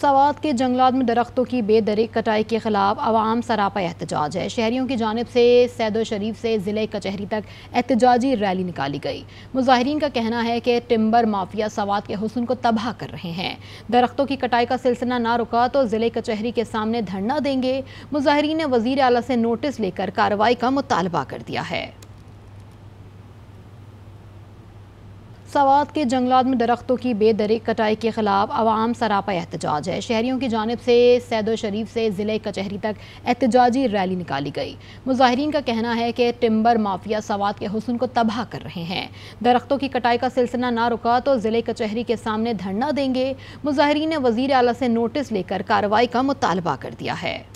सवात के जंगलात में दरख्तों की बेदरी कटाई के खिलाफ आवाम सरापा एहतजाज है शहरीों की जानब से सैदो शरीफ से ज़िले कचहरी तक एहतजाजी रैली निकाली गई मुजाहरीन का कहना है कि टिम्बर माफिया सवाद के हसन को तबाह कर रहे हैं दरख्तों की कटाई का सिलसिला ना रुका तो ज़िले कचहरी के सामने धरना देंगे मुजाहरीन ने वजीर अला से नोटिस लेकर कार्रवाई का मुतालबा कर दिया है सवाद के जंगलात में दरख्तों की बेदरी कटाई के खिलाफ आवाम सरापा एहतजाज है शहरीों की जानब से सैदो शरीफ से ज़िले कचहरी तक एहतजाजी रैली निकाली गई मुजाहरीन का कहना है कि टिम्बर माफिया सवाद के हसन को तबाह कर रहे हैं दरख्तों की कटाई का सिलसिला ना रुका तो ज़िले कचहरी के सामने धरना देंगे मुजाहरीन ने वजीर अला से नोटिस लेकर कार्रवाई का मुतालबा कर दिया है